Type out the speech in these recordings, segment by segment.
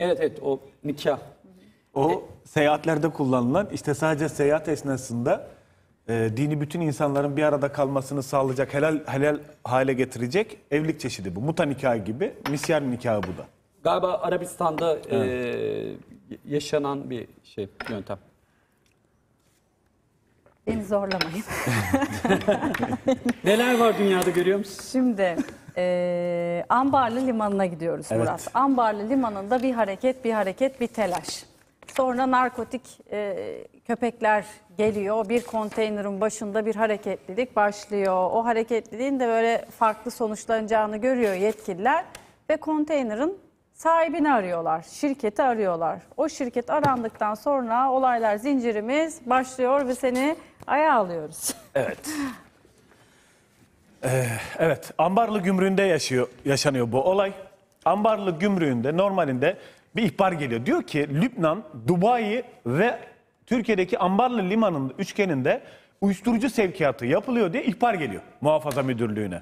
Evet evet o nikah. O e, seyahatlerde kullanılan işte sadece seyahat esnasında e, dini bütün insanların bir arada kalmasını sağlayacak, helal helal hale getirecek evlilik çeşidi bu. Muta nikahı gibi, misyar nikahı bu da. Galiba Arabistan'da e, yaşanan bir şey yöntem. Beni zorlamayın. Neler var dünyada görüyor musun? Şimdi e, Ambarlı Limanı'na gidiyoruz evet. Murat. Ambarlı Limanı'nda bir hareket, bir hareket, bir telaş. Sonra narkotik e, köpekler geliyor. Bir konteynerin başında bir hareketlilik başlıyor. O hareketliliğin de böyle farklı sonuçlanacağını görüyor yetkililer. Ve konteynerin sahibini arıyorlar, şirketi arıyorlar. O şirket arandıktan sonra olaylar zincirimiz başlıyor ve seni ayağa alıyoruz. Evet. Eh, evet, Ambarlı Gümrüğü'nde yaşıyor, yaşanıyor bu olay. Ambarlı Gümrüğü'nde normalinde bir ihbar geliyor. Diyor ki Lübnan, Dubai ve Türkiye'deki Ambarlı Limanı'nın üçgeninde uyuşturucu sevkiyatı yapılıyor diye ihbar geliyor muhafaza müdürlüğüne.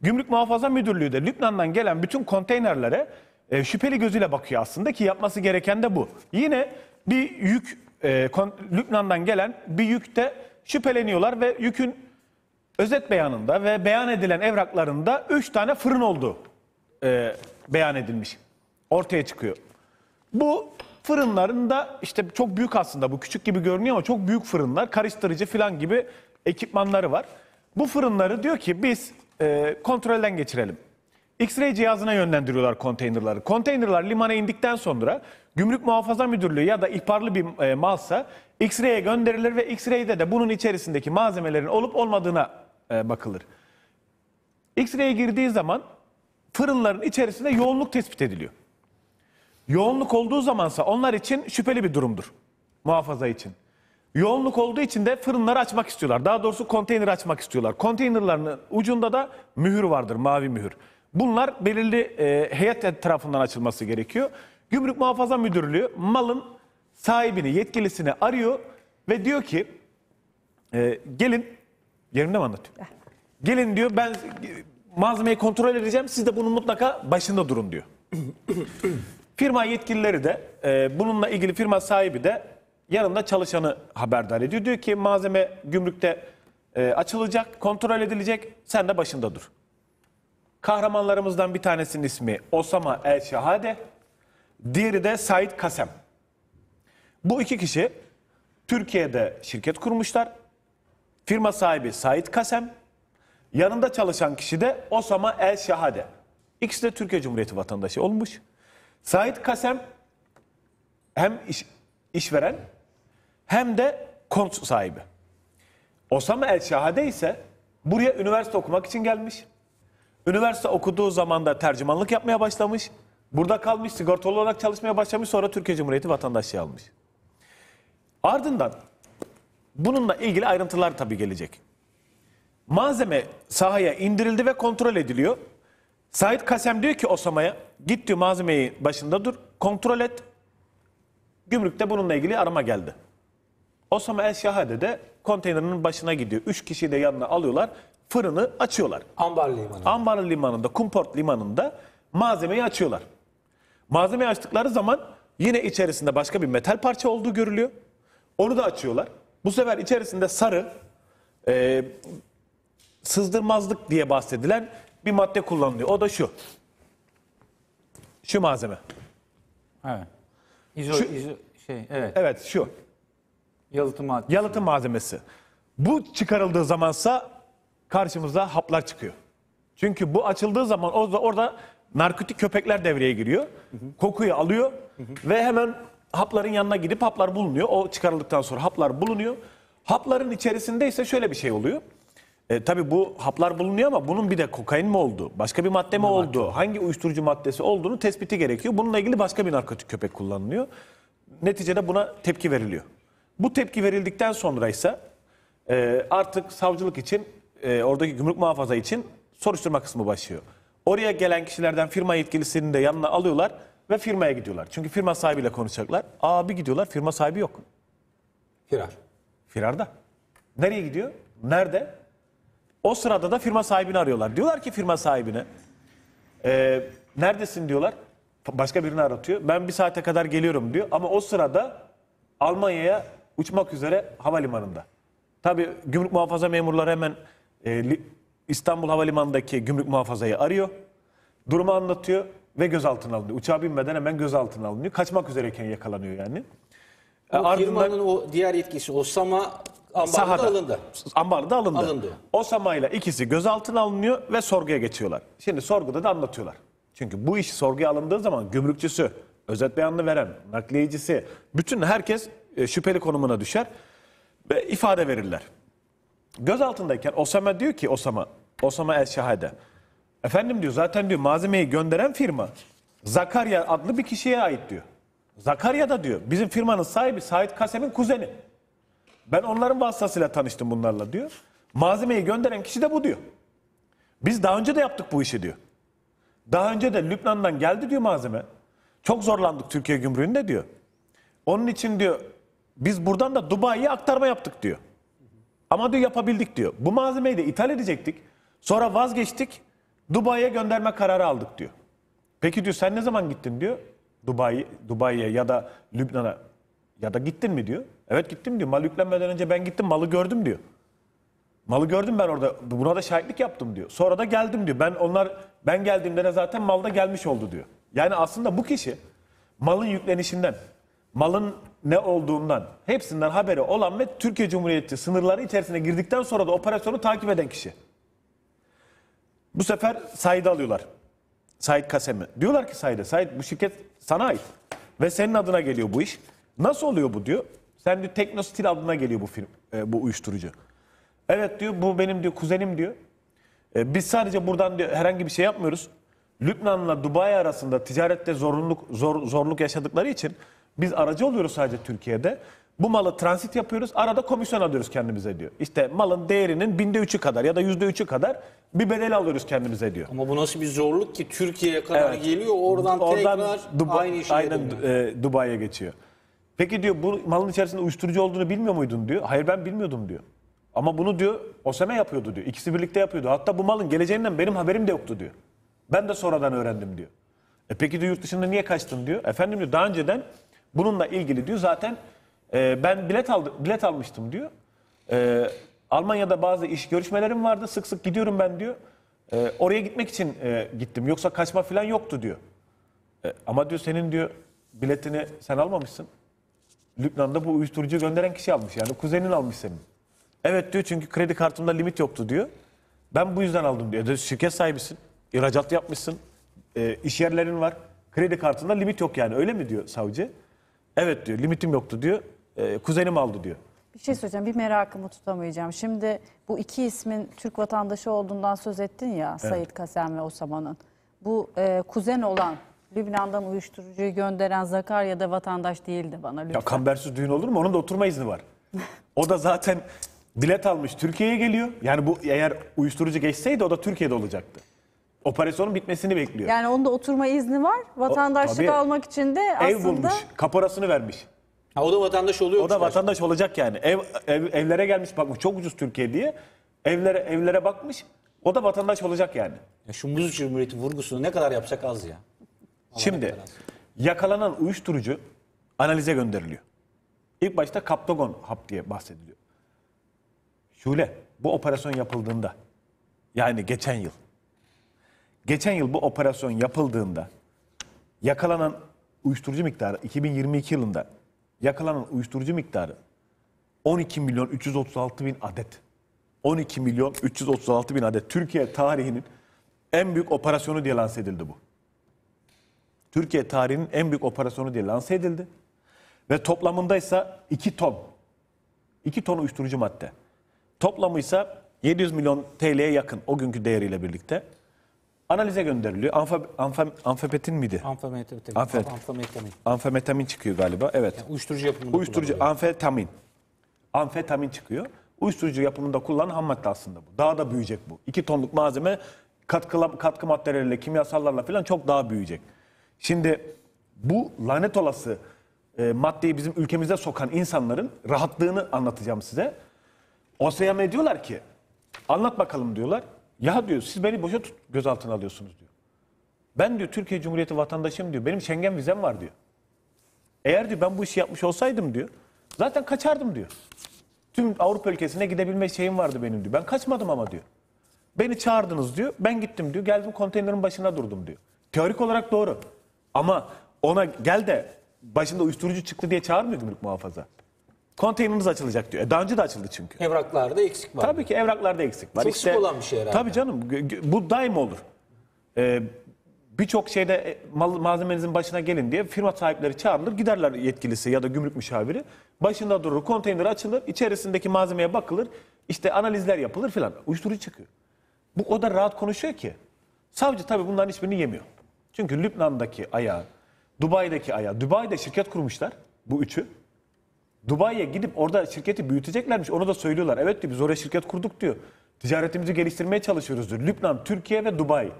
Gümrük Muhafaza Müdürlüğü de Lübnan'dan gelen bütün konteynerlere e, şüpheli gözüyle bakıyor aslında ki yapması gereken de bu. Yine bir yük e, Lübnan'dan gelen bir yükte şüpheleniyorlar ve yükün özet beyanında ve beyan edilen evraklarında 3 tane fırın olduğu e, beyan edilmiş. Ortaya çıkıyor. Bu fırınların da işte çok büyük aslında bu küçük gibi görünüyor ama çok büyük fırınlar karıştırıcı falan gibi ekipmanları var. Bu fırınları diyor ki biz e, kontrolden geçirelim. X-ray cihazına yönlendiriyorlar konteynerları. Konteynerlar limana indikten sonra Gümrük Muhafaza Müdürlüğü ya da ihbarlı bir e, malsa X-ray'e gönderilir ve X-ray'de de bunun içerisindeki malzemelerin olup olmadığına e, bakılır. X-ray'e girdiği zaman fırınların içerisinde yoğunluk tespit ediliyor. Yoğunluk olduğu zamansa onlar için şüpheli bir durumdur. Muhafaza için. Yoğunluk olduğu için de fırınları açmak istiyorlar. Daha doğrusu konteyner açmak istiyorlar. Konteynerların ucunda da mühür vardır, mavi mühür. Bunlar belirli e, heyet tarafından açılması gerekiyor. Gümrük Muhafaza Müdürlüğü malın sahibini, yetkilisini arıyor ve diyor ki e, gelin Yerimde mi anlatıyorum? Gelin diyor ben malzemeyi kontrol edeceğim. Siz de bunun mutlaka başında durun diyor. firma yetkilileri de e, bununla ilgili firma sahibi de yanında çalışanı haberdar ediyor. Diyor ki malzeme gümrükte e, açılacak, kontrol edilecek. Sen de başında dur. Kahramanlarımızdan bir tanesinin ismi Osama El Şahade. Diğeri de Said Kasem. Bu iki kişi Türkiye'de şirket kurmuşlar. Firma sahibi Sait Kasem, yanında çalışan kişi de Osama El Şahade. İkisi de Türkiye Cumhuriyeti vatandaşı olmuş. Sait Kasem hem iş, işveren hem de konut sahibi. Osama El Şahade ise buraya üniversite okumak için gelmiş. Üniversite okuduğu zaman da tercümanlık yapmaya başlamış. Burada kalmış, sigortalı olarak çalışmaya başlamış. Sonra Türkiye Cumhuriyeti vatandaşlığı almış. Ardından Bununla ilgili ayrıntılar tabii gelecek. Malzeme sahaya indirildi ve kontrol ediliyor. Sait Kasem diyor ki Osama'ya git diyor malzemeyi başında dur kontrol et. Gümrükte bununla ilgili arama geldi. Osama El Şahade de konteynerinin başına gidiyor. Üç kişiyi de yanına alıyorlar. Fırını açıyorlar. Ambar Limanı. Ambar Limanı'nda, Kumport Limanı'nda malzemeyi açıyorlar. Malzemeyi açtıkları zaman yine içerisinde başka bir metal parça olduğu görülüyor. Onu da açıyorlar. Bu sefer içerisinde sarı e, sızdırmazlık diye bahsedilen bir madde kullanılıyor. O da şu. Şu malzeme. Evet. İzo, Şu- izo, şey, evet. Evet şu. Yalıtım maddesi. Yalıtım malzemesi. Bu çıkarıldığı zamansa karşımıza haplar çıkıyor. Çünkü bu açıldığı zaman orada, orada narkotik köpekler devreye giriyor. Kokuyu alıyor ve hemen hapların yanına gidip haplar bulunuyor. O çıkarıldıktan sonra haplar bulunuyor. Hapların içerisinde ise şöyle bir şey oluyor. E, tabii bu haplar bulunuyor ama bunun bir de kokain mi oldu, başka bir madde mi oldu, hangi uyuşturucu maddesi olduğunu tespiti gerekiyor. Bununla ilgili başka bir narkotik köpek kullanılıyor. Neticede buna tepki veriliyor. Bu tepki verildikten sonra ise e, artık savcılık için, e, oradaki gümrük muhafaza için soruşturma kısmı başlıyor. Oraya gelen kişilerden firma yetkilisini de yanına alıyorlar ve firmaya gidiyorlar. Çünkü firma sahibiyle konuşacaklar. Abi gidiyorlar firma sahibi yok. Firar. Firarda. Nereye gidiyor? Nerede? O sırada da firma sahibini arıyorlar. Diyorlar ki firma sahibine e, neredesin diyorlar. Başka birini aratıyor. Ben bir saate kadar geliyorum diyor. Ama o sırada Almanya'ya uçmak üzere havalimanında. Tabii gümrük muhafaza memurları hemen e, İstanbul Havalimanı'ndaki gümrük muhafazayı arıyor. Durumu anlatıyor ve gözaltına alınıyor. Uçağa binmeden hemen gözaltına alınıyor. Kaçmak üzereyken yakalanıyor yani. O Ardından, firmanın o diğer yetkisi Osama ambarda sahada, alındı. Ambarda alındı. alındı. Osama ile ikisi gözaltına alınıyor ve sorguya geçiyorlar. Şimdi sorguda da anlatıyorlar. Çünkü bu iş sorguya alındığı zaman gümrükçüsü, özet beyanını veren, nakliyecisi, bütün herkes e, şüpheli konumuna düşer ve ifade verirler. Gözaltındayken Osama diyor ki Osama, Osama El Şahade. Efendim diyor zaten diyor malzemeyi gönderen firma Zakarya adlı bir kişiye ait diyor. Zakarya da diyor bizim firmanın sahibi Sait Kasem'in kuzeni. Ben onların vasıtasıyla tanıştım bunlarla diyor. Malzemeyi gönderen kişi de bu diyor. Biz daha önce de yaptık bu işi diyor. Daha önce de Lübnan'dan geldi diyor malzeme. Çok zorlandık Türkiye gümrüğünde diyor. Onun için diyor biz buradan da Dubai'ye aktarma yaptık diyor. Ama diyor yapabildik diyor. Bu malzemeyi de ithal edecektik. Sonra vazgeçtik. Dubai'ye gönderme kararı aldık diyor. Peki diyor sen ne zaman gittin diyor. Dubai Dubai'ye ya da Lübnan'a ya da gittin mi diyor. Evet gittim diyor. Mal yüklenmeden önce ben gittim malı gördüm diyor. Malı gördüm ben orada. Buna da şahitlik yaptım diyor. Sonra da geldim diyor. Ben onlar ben geldiğimde de zaten malda gelmiş oldu diyor. Yani aslında bu kişi malın yüklenişinden, malın ne olduğundan, hepsinden haberi olan ve Türkiye Cumhuriyeti sınırları içerisine girdikten sonra da operasyonu takip eden kişi. Bu sefer Said'i alıyorlar. Said Kasem'i. Diyorlar ki Said'e, Said bu şirket sana ait. Ve senin adına geliyor bu iş. Nasıl oluyor bu diyor. Sen diyor Teknostil adına geliyor bu film, e, bu uyuşturucu. Evet diyor bu benim diyor kuzenim diyor. E, biz sadece buradan diyor herhangi bir şey yapmıyoruz. Lübnan'la Dubai arasında ticarette zorunluk zor, zorluk yaşadıkları için biz aracı oluyoruz sadece Türkiye'de. Bu malı transit yapıyoruz. Arada komisyon alıyoruz kendimize diyor. İşte malın değerinin binde üçü kadar ya da yüzde üçü kadar bir bedel alıyoruz kendimize diyor. Ama bu nasıl bir zorluk ki Türkiye'ye kadar Evet. geliyor oradan, tekrar Duba- aynı işe aynen, e, Dubai'ye geçiyor. Peki diyor bu malın içerisinde uyuşturucu olduğunu bilmiyor muydun diyor. Hayır ben bilmiyordum diyor. Ama bunu diyor Osame yapıyordu diyor. İkisi birlikte yapıyordu. Hatta bu malın geleceğinden benim haberim de yoktu diyor. Ben de sonradan öğrendim diyor. E peki diyor yurt dışında niye kaçtın diyor. Efendim diyor daha önceden bununla ilgili diyor zaten e, ben bilet aldı bilet almıştım diyor. E, Almanya'da bazı iş görüşmelerim vardı. Sık sık gidiyorum ben diyor. E, oraya gitmek için e, gittim. Yoksa kaçma falan yoktu diyor. E, ama diyor senin diyor biletini sen almamışsın. Lübnan'da bu uyuşturucu gönderen kişi almış. Yani kuzenin almış senin. Evet diyor çünkü kredi kartımda limit yoktu diyor. Ben bu yüzden aldım diyor. E, şirket sahibisin. ihracat yapmışsın. E, iş yerlerin var. Kredi kartında limit yok yani öyle mi diyor savcı? Evet diyor limitim yoktu diyor e, kuzenim aldı diyor. Bir şey söyleyeceğim bir merakımı tutamayacağım. Şimdi bu iki ismin Türk vatandaşı olduğundan söz ettin ya evet. Sayit Kasem ve Osama'nın. Bu e, kuzen olan Lübnan'dan uyuşturucuyu gönderen da vatandaş değildi bana lütfen. Ya kambersiz düğün olur mu? Onun da oturma izni var. o da zaten bilet almış Türkiye'ye geliyor. Yani bu eğer uyuşturucu geçseydi o da Türkiye'de olacaktı. Operasyonun bitmesini bekliyor. Yani onun da oturma izni var. Vatandaşlık o, almak için de aslında... Ev bulmuş, kaparasını vermiş. Ha, o da vatandaş oluyor. O da vatandaş olacak yani. Ev, ev evlere gelmiş bakmış çok ucuz Türkiye diye. Evlere evlere bakmış. O da vatandaş olacak yani. Ya şu muz cumhuriyeti vurgusunu ne kadar yapsak az ya. Şimdi yakalanan uyuşturucu analize gönderiliyor. İlk başta kaptagon hap diye bahsediliyor. Şule bu operasyon yapıldığında yani geçen yıl geçen yıl bu operasyon yapıldığında yakalanan uyuşturucu miktarı 2022 yılında yakalanan uyuşturucu miktarı 12 milyon 336 bin adet. 12 milyon 336 bin adet. Türkiye tarihinin en büyük operasyonu diye lanse edildi bu. Türkiye tarihinin en büyük operasyonu diye lanse edildi. Ve toplamında ise 2 ton. 2 ton uyuşturucu madde. Toplamı ise 700 milyon TL'ye yakın o günkü değeriyle birlikte. Analize gönderiliyor. Amfa, amfa, amfepetin miydi? Amfametamin. Amfet. Amfametamin. Amfametamin çıkıyor galiba. Evet. Yani uyuşturucu yapımında Uyuşturucu amfetamin. Amfetamin çıkıyor. Uyuşturucu yapımında kullanılan ham madde aslında bu. Daha da büyüyecek bu. 2 tonluk malzeme katkı, katkı maddeleriyle, kimyasallarla falan çok daha büyüyecek. Şimdi bu lanet olası e, maddeyi bizim ülkemize sokan insanların rahatlığını anlatacağım size. OSYM diyorlar ki anlat bakalım diyorlar. Ya diyor siz beni boşa tut, gözaltına alıyorsunuz diyor. Ben diyor Türkiye Cumhuriyeti vatandaşıyım diyor. Benim Schengen vizem var diyor. Eğer diyor ben bu işi yapmış olsaydım diyor. Zaten kaçardım diyor. Tüm Avrupa ülkesine gidebilme şeyim vardı benim diyor. Ben kaçmadım ama diyor. Beni çağırdınız diyor. Ben gittim diyor. Geldim konteynerin başına durdum diyor. Teorik olarak doğru. Ama ona gel de başında uyuşturucu çıktı diye çağırmıyor gümrük muhafaza. Konteyneriniz açılacak diyor. E, daha önce de açıldı çünkü. Evraklarda eksik var. Tabii ki evraklarda eksik var. Çok işte, olan bir şey herhalde. Tabii canım bu daim olur. Ee, Birçok şeyde e, mal, malzemenizin başına gelin diye firma sahipleri çağrılır. Giderler yetkilisi ya da gümrük müşaviri. Başında durur, konteyner açılır, içerisindeki malzemeye bakılır. işte analizler yapılır filan. Uyuşturucu çıkıyor. Bu o da rahat konuşuyor ki. Savcı tabii bunların hiçbirini yemiyor. Çünkü Lübnan'daki ayağı, Dubai'deki ayağı, Dubai'de şirket kurmuşlar bu üçü. Dubai'ye gidip orada şirketi büyüteceklermiş. Onu da söylüyorlar. Evet diyor biz oraya şirket kurduk diyor. Ticaretimizi geliştirmeye çalışıyoruz diyor. Lübnan, Türkiye ve Dubai.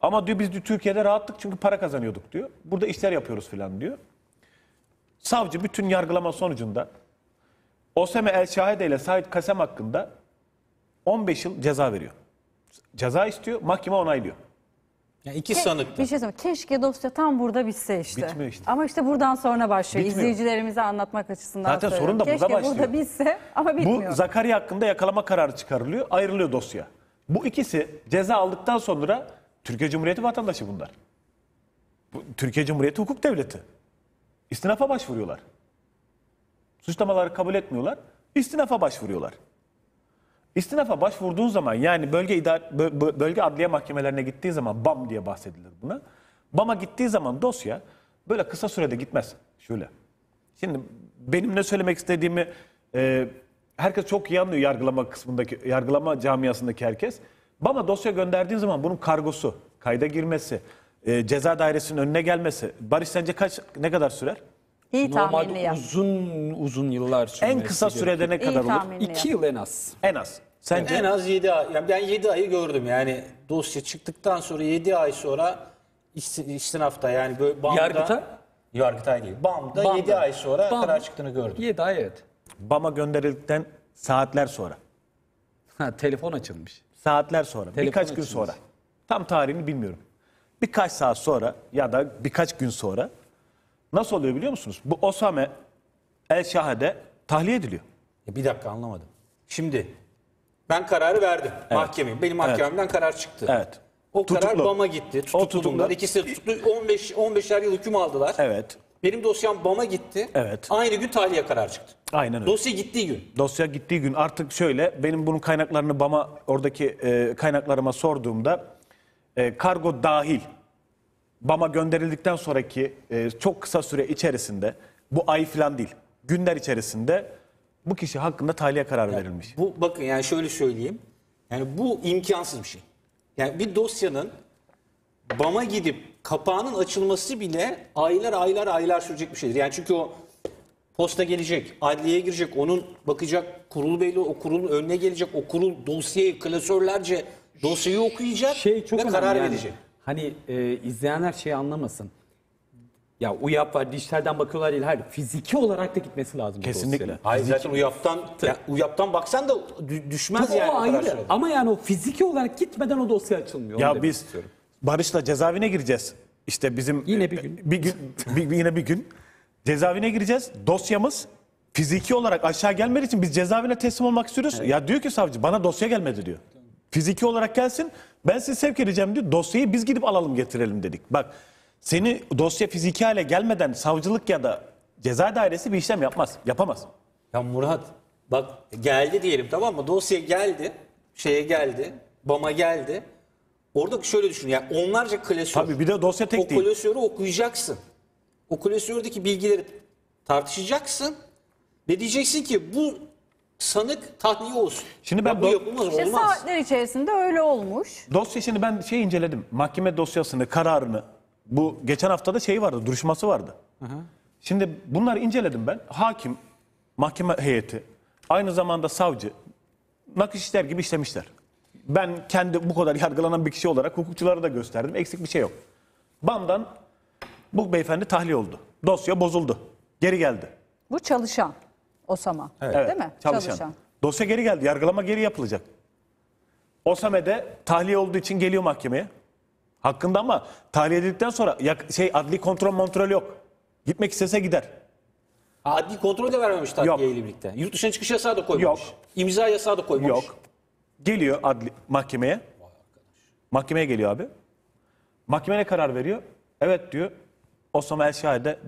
Ama diyor biz diyor, Türkiye'de rahattık çünkü para kazanıyorduk diyor. Burada işler yapıyoruz filan diyor. Savcı bütün yargılama sonucunda Osem'e El Şahede ile Said Kasem hakkında 15 yıl ceza veriyor. Ceza istiyor, mahkeme onaylıyor. Yani iki Ke- sanık Bir şey söyleyeyim. Keşke dosya tam burada bitse işte. Bitmiyor işte. Ama işte buradan sonra başlıyor. Bitmiyor. İzleyicilerimize anlatmak açısından Zaten sorun da burada Keşke başlıyor. burada bitse ama bitmiyor. Bu Zakarya hakkında yakalama kararı çıkarılıyor, ayrılıyor dosya. Bu ikisi ceza aldıktan sonra Türkiye Cumhuriyeti vatandaşı bunlar. Bu, Türkiye Cumhuriyeti hukuk devleti. İstinafa başvuruyorlar. Suçlamaları kabul etmiyorlar. İstinafa başvuruyorlar. İstinafa başvurduğun zaman yani bölge idare, bölge adliye mahkemelerine gittiği zaman BAM diye bahsedilir buna. BAM'a gittiği zaman dosya böyle kısa sürede gitmez. Şöyle. Şimdi benim ne söylemek istediğimi e, herkes çok iyi anlıyor yargılama kısmındaki, yargılama camiasındaki herkes. BAM'a dosya gönderdiğin zaman bunun kargosu, kayda girmesi, e, ceza dairesinin önüne gelmesi. Barış sence kaç, ne kadar sürer? İyi Normalde yap. uzun uzun yıllar sürmesi En kısa gerekiyor. sürede ne İyi kadar olur? tahminli yıl en az. En az. Sence En az 7 ay. Yani ben 7 ayı gördüm yani dosya çıktıktan sonra 7 ay sonra isti- istinafta yani böyle BAM'da. Yargıta? Yargıtay değil. BAM'da, BAM'da. 7 ay sonra Bam- karar çıktığını gördüm. 7 ay evet. Bam'a gönderildikten saatler sonra. Ha, telefon açılmış. Saatler sonra. Telefon birkaç gün sonra. Tam tarihini bilmiyorum. Birkaç saat sonra ya da birkaç gün sonra Nasıl oluyor biliyor musunuz? Bu Osame El Şahede tahliye ediliyor. E, bir dakika anlamadım. Şimdi ben kararı verdim evet. mahkemeye. Benim mahkememden evet. karar çıktı. Evet. O Tutuklu. karar BAM'a gitti. Tutuklu. O tutuklular ikisi tutuklu 15 15'er yıl hüküm aldılar. Evet. Benim dosyam BAM'a gitti. Evet. Aynı gün tahliye karar çıktı. Aynen öyle. Dosya gittiği gün. Dosya gittiği gün artık şöyle benim bunun kaynaklarını BAM'a oradaki e, kaynaklarıma sorduğumda e, kargo dahil BAM'a gönderildikten sonraki e, çok kısa süre içerisinde bu ay falan değil günler içerisinde bu kişi hakkında tahliye kararı verilmiş. Bu bakın yani şöyle söyleyeyim. Yani bu imkansız bir şey. Yani bir dosyanın BAM'a gidip kapağının açılması bile aylar aylar aylar sürecek bir şeydir. Yani çünkü o posta gelecek, adliyeye girecek, onun bakacak kurul belli, o kurulun önüne gelecek, o kurul dosyayı klasörlerce dosyayı okuyacak şey çok ve karar yani. verecek hani e, izleyenler şey anlamasın. Ya UYAP var dijitalden bakıyorlar değil. Hayır fiziki olarak da gitmesi lazım. Kesinlikle. dosyaların. Hayır zaten UYAP'tan, ya, UYAP'tan baksan da düşmez Tabii yani. o ayrı. Ama yani o fiziki olarak gitmeden o dosya açılmıyor. Ya biz istiyorum. Barış'la cezaevine gireceğiz. İşte bizim Yine bir gün. bir gün bir- yine bir gün cezaevine gireceğiz. Dosyamız fiziki olarak aşağı gelmediği için biz cezaevine teslim olmak istiyoruz. Ya diyor ki savcı bana dosya gelmedi diyor. Fiziki olarak gelsin. Ben sizi sevk edeceğim diyor. Dosyayı biz gidip alalım getirelim dedik. Bak seni dosya fiziki hale gelmeden savcılık ya da ceza dairesi bir işlem yapmaz. Yapamaz. Ya Murat bak geldi diyelim tamam mı? Dosya geldi. Şeye geldi. BAM'a geldi. Orada şöyle düşün yani onlarca klasör. Tabii bir de dosya tek o değil. O klasörü okuyacaksın. O klasördeki bilgileri tartışacaksın. Ve diyeceksin ki bu sanık tahliye olsun. Şimdi ben Ya bu do- yapılmaz İşte olmaz. saatler içerisinde öyle olmuş. Dosya şimdi ben şey inceledim. Mahkeme dosyasını, kararını. Bu geçen hafta da şey vardı, duruşması vardı. Şimdi bunları inceledim ben. Hakim, mahkeme heyeti, aynı zamanda savcı, nakış işler gibi işlemişler. Ben kendi bu kadar yargılanan bir kişi olarak hukukçulara da gösterdim. Eksik bir şey yok. BAM'dan bu beyefendi tahliye oldu. Dosya bozuldu. Geri geldi. Bu çalışan. Osama. Evet. Değil mi? Çalışan. Çalışan. Dosya geri geldi. Yargılama geri yapılacak. de tahliye olduğu için geliyor mahkemeye. Hakkında ama tahliye edildikten sonra şey adli kontrol kontrol yok. Gitmek istese gider. Adli kontrol de vermemiş Yok. takviyeyle birlikte. Yurt dışına çıkış yasağı da koymamış. Yok. İmza yasağı da koymamış. Yok. Geliyor adli mahkemeye. Mahkemeye geliyor abi. Mahkeme ne karar veriyor? Evet diyor. Osama El Şahide